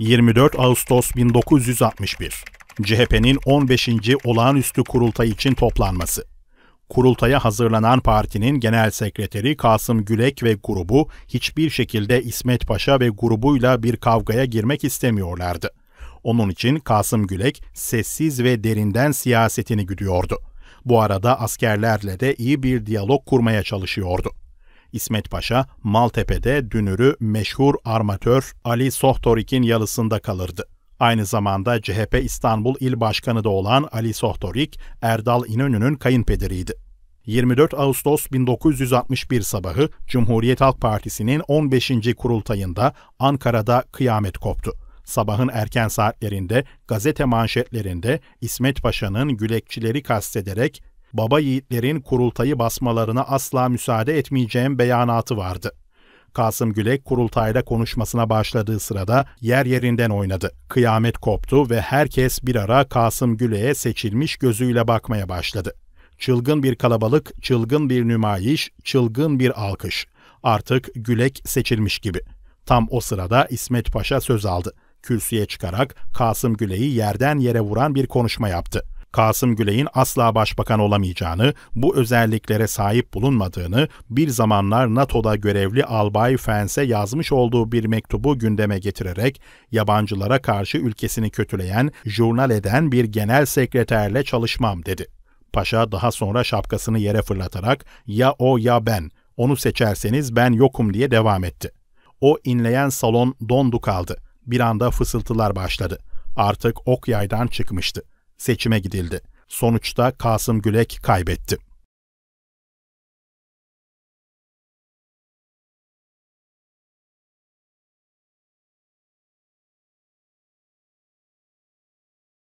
24 Ağustos 1961 CHP'nin 15. olağanüstü kurultayı için toplanması. Kurultaya hazırlanan partinin genel sekreteri Kasım Gülek ve grubu hiçbir şekilde İsmet Paşa ve grubuyla bir kavgaya girmek istemiyorlardı. Onun için Kasım Gülek sessiz ve derinden siyasetini güdüyordu. Bu arada askerlerle de iyi bir diyalog kurmaya çalışıyordu. İsmet Paşa, Maltepe'de dünürü meşhur armatör Ali Sohtorik'in yalısında kalırdı. Aynı zamanda CHP İstanbul İl Başkanı da olan Ali Sohtorik, Erdal İnönü'nün kayınpederiydi. 24 Ağustos 1961 sabahı Cumhuriyet Halk Partisi'nin 15. kurultayında Ankara'da kıyamet koptu. Sabahın erken saatlerinde gazete manşetlerinde İsmet Paşa'nın gülekçileri kastederek baba yiğitlerin kurultayı basmalarına asla müsaade etmeyeceğim beyanatı vardı. Kasım Gülek kurultayla konuşmasına başladığı sırada yer yerinden oynadı. Kıyamet koptu ve herkes bir ara Kasım Gülek'e seçilmiş gözüyle bakmaya başladı. Çılgın bir kalabalık, çılgın bir nümayiş, çılgın bir alkış. Artık Gülek seçilmiş gibi. Tam o sırada İsmet Paşa söz aldı. Kürsüye çıkarak Kasım Gülek'i yerden yere vuran bir konuşma yaptı. Kasım Güley'in asla başbakan olamayacağını, bu özelliklere sahip bulunmadığını, bir zamanlar NATO'da görevli Albay Fens'e yazmış olduğu bir mektubu gündeme getirerek yabancılara karşı ülkesini kötüleyen, jurnal eden bir genel sekreterle çalışmam dedi. Paşa daha sonra şapkasını yere fırlatarak ya o ya ben, onu seçerseniz ben yokum diye devam etti. O inleyen salon dondu kaldı. Bir anda fısıltılar başladı. Artık ok yaydan çıkmıştı seçime gidildi. Sonuçta Kasım Gülek kaybetti.